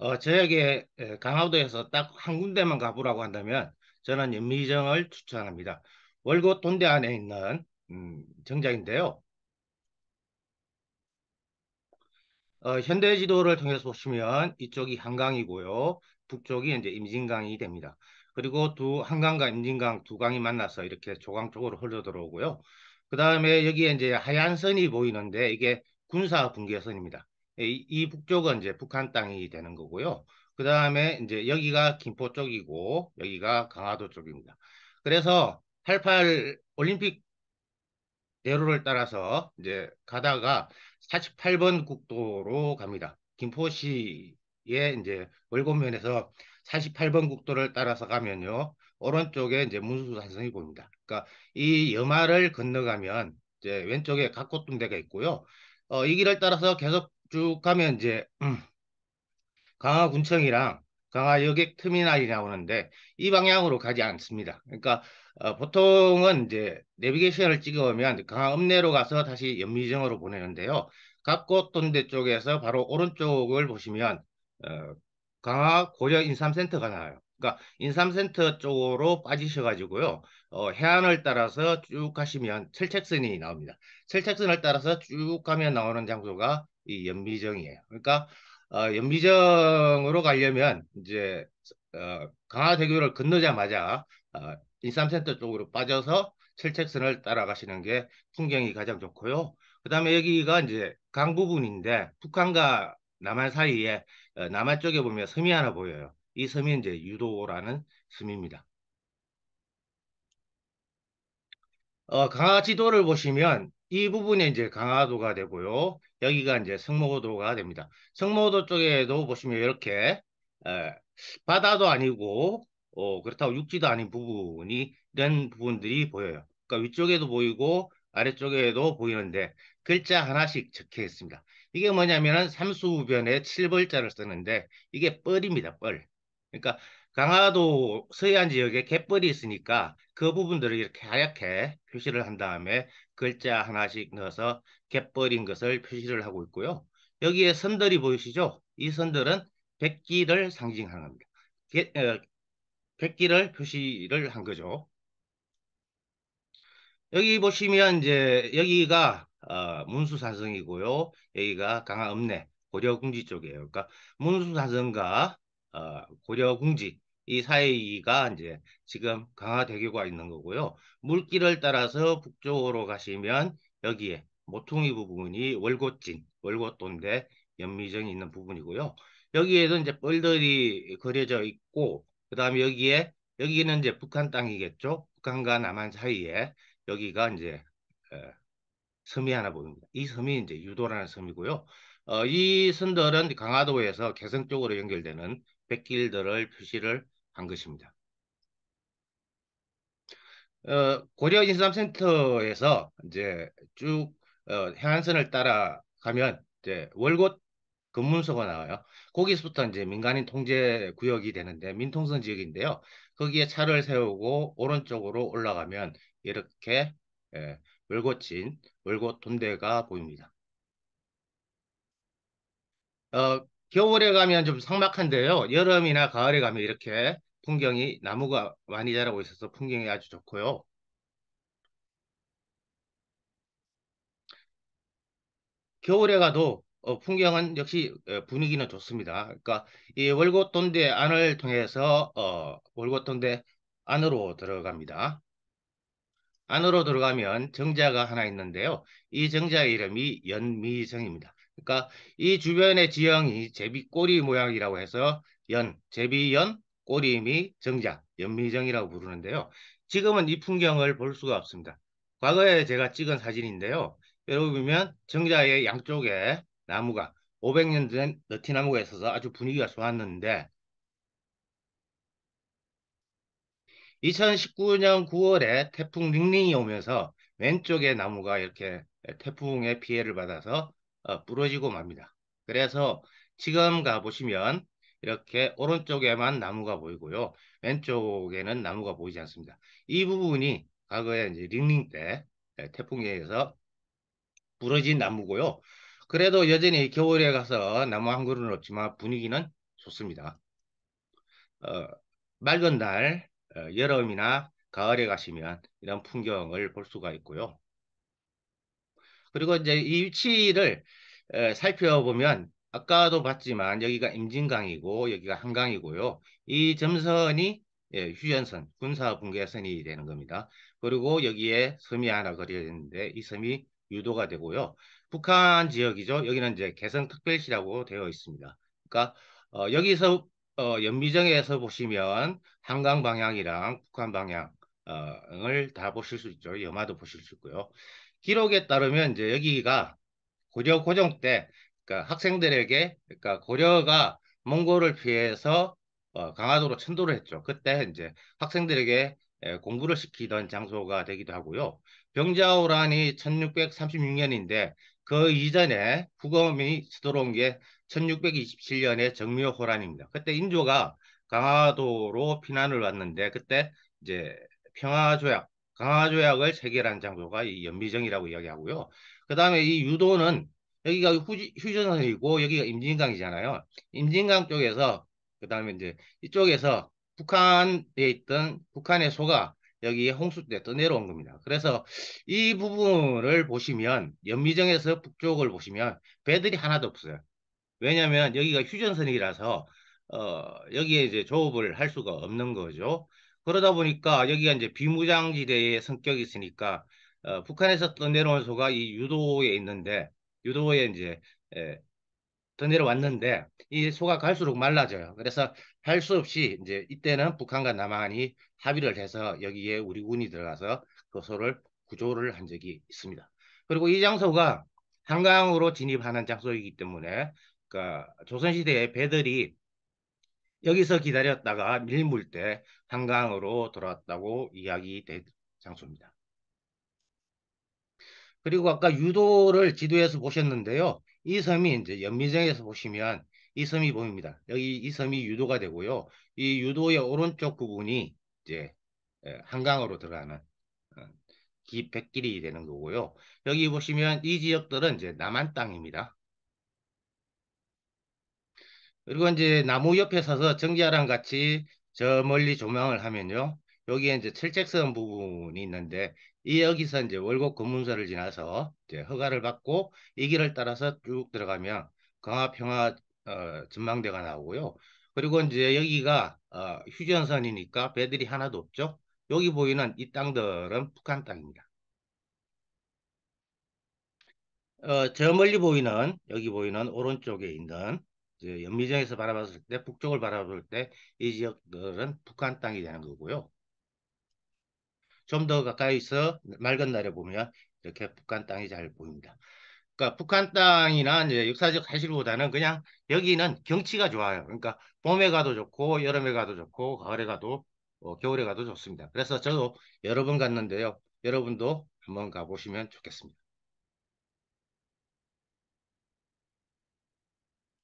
어, 저에게 강화도에서 딱 한 군데만 가보라고 한다면 저는 연미정을 추천합니다. 월곶 돈대 안에 있는 음, 정자인데요. 어, 현대 지도를 통해서 보시면 이쪽이 한강이고요. 북쪽이 이제 임진강이 됩니다. 그리고 두 한강과 임진강 두 강이 만나서 이렇게 조강 쪽으로 흘러 들어오고요. 그 다음에 여기에 이제 하얀 선이 보이는데 이게 군사 분계선입니다. 예, 이, 북쪽은 이제 북한 땅이 되는 거고요. 그 다음에 이제 여기가 김포 쪽이고 여기가 강화도 쪽입니다. 그래서 88 올림픽 대로를 따라서 이제 가다가 48번 국도로 갑니다. 김포시의 이제 월곡면에서 48번 국도를 따라서 가면요. 오른쪽에 이제 문수산성이 보입니다. 그러니까 이여마를 건너가면 이제 왼쪽에 각고뚱대가 있고요. 어, 이 길을 따라서 계속 쭉 가면 이제 음, 강화군청이랑 강화여객 터미널이 나오는데 이 방향으로 가지 않습니다. 그러니까 어, 보통은 이제 내비게이션을 찍으면 강화읍내로 가서 다시 연미정으로 보내는데요. 갑곳돈대 쪽에서 바로 오른쪽을 보시면 어, 강화 고려 인삼센터가 나와요. 그러니까 인삼센터 쪽으로 빠지셔가지고요. 어, 해안을 따라서 쭉 가시면 철책선이 나옵니다. 철책선을 따라서 쭉 가면 나오는 장소가 이 연비정이에요. 그러니까 어, 연비정으로 가려면 이제 어, 강화대교를 건너자마자 어, 인삼센터 쪽으로 빠져서 철책선을 따라가시는 게 풍경이 가장 좋고요. 그다음에 여기가 이제 강 부분인데 북한과 남한 사이에 어, 남한 쪽에 보면 섬이 하나 보여요. 이 섬이 이제 유도라는 섬입니다. 어, 강화 지도를 보시면 이 부분에 이제 강화도가 되고요. 여기가 이제 성모도가 됩니다. 성모도 쪽에도 보시면 이렇게 에, 바다도 아니고 어, 그렇다고 육지도 아닌 부분이 된 부분들이 보여요. 그러니까 위쪽에도 보이고 아래쪽에도 보이는데 글자 하나씩 적혀 있습니다. 이게 뭐냐면은 삼수우변에 칠벌자를 쓰는데 이게 뻘입니다. 뻘. 그러니까 강화도 서해안 지역에 갯벌이 있으니까 그 부분들을 이렇게 하얗게 표시를 한 다음에 글자 하나씩 넣어서 갯벌인 것을 표시를 하고 있고요. 여기에 선들이 보이시죠? 이 선들은 백기를 상징하는 겁니다. 개, 에, 어, 백기를 표시를 한 거죠. 여기 보시면 이제 여기가 어, 문수산성이고요. 여기가 강화읍내 고려궁지 쪽이에요. 그러니까 문수산성과 어, 고려궁지 이 사이가 이제 지금 강화되가 있는 거고요. 물길을 따라서 북쪽으로 가시면 여기에 모퉁이 부분이 월곶진, 월곶돈데 연미정이 있는 부분이고요. 여기에도 이제 뻘들이 그려져 있고 그다음에 여기에 여기는 이제 북한 땅이겠죠. 북한과 남한 사이에 여기가 이제 에, 섬이 하나 보입니다. 이 섬이 이제 유도라는 섬이고요. 어, 이 선들은 강화도에서 개성 쪽으로 연결되는 백길들을 표시를 한 것입니다. 어, 고려 인삼센터에서 이제 쭉 어, 해안선을 따라 가면 이제 월곶 금문소가 나와요. 거기서부터 이제 민간인 통제 구역이 되는데 민통선 지역인데요. 거기에 차를 세우고 오른쪽으로 올라가면 이렇게 예, 월곶진 월곶 돈대가 보입니다. 어, 겨울에 가면 좀 삭막한데요. 여름이나 가을에 가면 이렇게 풍경이 나무가 많이 자라고 있어서 풍경이 아주 좋고요. 겨울에 가도 어, 풍경은 역시 어, 분위기는 좋습니다. 그러니까 이 월곶돈대 안을 통해서 어, 월곶돈대 안으로 들어갑니다. 안으로 들어가면 정자가 하나 있는데요. 이 정자의 이름이 연미정입니다. 그러니까 이 주변의 지형이 제비 꼬리 모양이라고 해서 연, 제비연, 꼬리미, 정자, 연미정이라고 부르는데요. 지금은 이 풍경을 볼 수가 없습니다. 과거에 제가 찍은 사진인데요. 여러분 보면 정자의 양쪽에 나무가 500년 된 너티나무가 있어서 아주 분위기가 좋았는데 2019년 9월에 태풍 링링이 오면서 왼쪽에 나무가 이렇게 태풍의 피해를 받아서 어, 부러지고 맙니다. 그래서 지금 가보시면 이렇게 오른쪽에만 나무가 보이고요. 왼쪽에는 나무가 보이지 않습니다. 이 부분이 과거에 이제 링링 때 네, 태풍에서 부러진 나무고요. 그래도 여전히 겨울에 가서 나무 한 그루는 없지만 분위기는 좋습니다. 어, 맑은 날 어, 여름이나 가을에 가시면 이런 풍경을 볼 수가 있고요. 그리고 이제 이 위치를 에, 살펴보면 아까도 봤지만 여기가 임진강이고 여기가 한강이고요. 이 점선이 예, 휴전선, 군사분계선이 되는 겁니다. 그리고 여기에 섬이 하나 그려져있는데이 섬이 유도가 되고요. 북한 지역이죠. 여기는 이제 개성특별시라고 되어 있습니다. 그러니까 어, 여기서 어, 연미정에서 보시면 한강 방향이랑 북한 방향을 어, 다 보실 수 있죠. 여마도 보실 수 있고요. 기록에 따르면 이제 여기가 고려 고종 때 그러니까 학생들에게 그러니까 고려가 몽골을 피해서 어, 강화도로 천도를 했죠. 그때 이제 학생들에게 에, 공부를 시키던 장소가 되기도 하고요. 병자호란이 1636년인데 그 이전에 후금이 들어온 게 1627년의 정묘호란입니다. 그때 인조가 강화도로 피난을 왔는데 그때 이제 평화조약 강화조약을 체결한 장소가 이 연미정이라고 이야기하고요. 그 다음에 이 유도는 여기가 휴전선이고 여기가 임진강이잖아요. 임진강 쪽에서 그 다음에 이제 이쪽에서 북한에 있던 북한의 소가 여기 에 홍수 때또 내려온 겁니다. 그래서 이 부분을 보시면 연미정에서 북쪽을 보시면 배들이 하나도 없어요. 왜냐하면 여기가 휴전선이라서 어, 여기에 이제 조업을 할 수가 없는 거죠. 그러다 보니까 여기가 이제 비무장지대의 성격이 있으니까 어, 북한에서 떠내려온 소가 이 유도에 있는데 유도에 이제 에, 떠내려왔는데 이 소가 갈수록 말라져요. 그래서 할 수 없이 이제 이때는 북한과 남한이 합의를 해서 여기에 우리 군이 들어가서 그 소를 구조를 한 적이 있습니다. 그리고 이 장소가 한강으로 진입하는 장소이기 때문에 그러니까 조선시대에 배들이 여기서 기다렸다가 밀물 때 한강으로 돌아왔다고 이야기된 장소입니다. 그리고 아까 유도를 지도에서 보셨는데요. 이 섬이 이제 연미정에서 보시면 이 섬이 보입니다. 여기 이 섬이 유도가 되고요. 이 유도의 오른쪽 부분이 이제 예, 한강으로 들어가는 어, 기백길이 되는 거고요. 여기 보시면 이 지역들은 이제 남한 땅입니다. 그리고 이제 나무 옆에 서서 전기하랑 같이 저 멀리 조망을 하면요. 여기에 이제 철책선 부분이 있는데 이 여기서 이제 월곡 검문서를 지나서 이제 허가를 받고 이 길을 따라서 쭉 들어가면 강화평화 어, 전망대가 나오고요. 그리고 이제 여기가 어, 휴전선이니까 배들이 하나도 없죠. 여기 보이는 이 땅들은 북한 땅입니다. 어, 저 멀리 보이는 여기 보이는 오른쪽에 있는 연미장에서 바라봤을 때 북쪽을 바라볼 때 이 지역들은 북한 땅이 되는 거고요. 좀 더 가까이서 맑은 날에 보면 이렇게 북한 땅이 잘 보입니다. 그러니까 북한 땅이나 이제 역사적 사실보다는 그냥 여기는 경치가 좋아요. 그러니까 봄에 가도 좋고 여름에 가도 좋고 가을에 가도 어, 겨울에 가도 좋습니다. 그래서 저도 여러 번 갔는데요. 여러분도 한번 가보시면 좋겠습니다.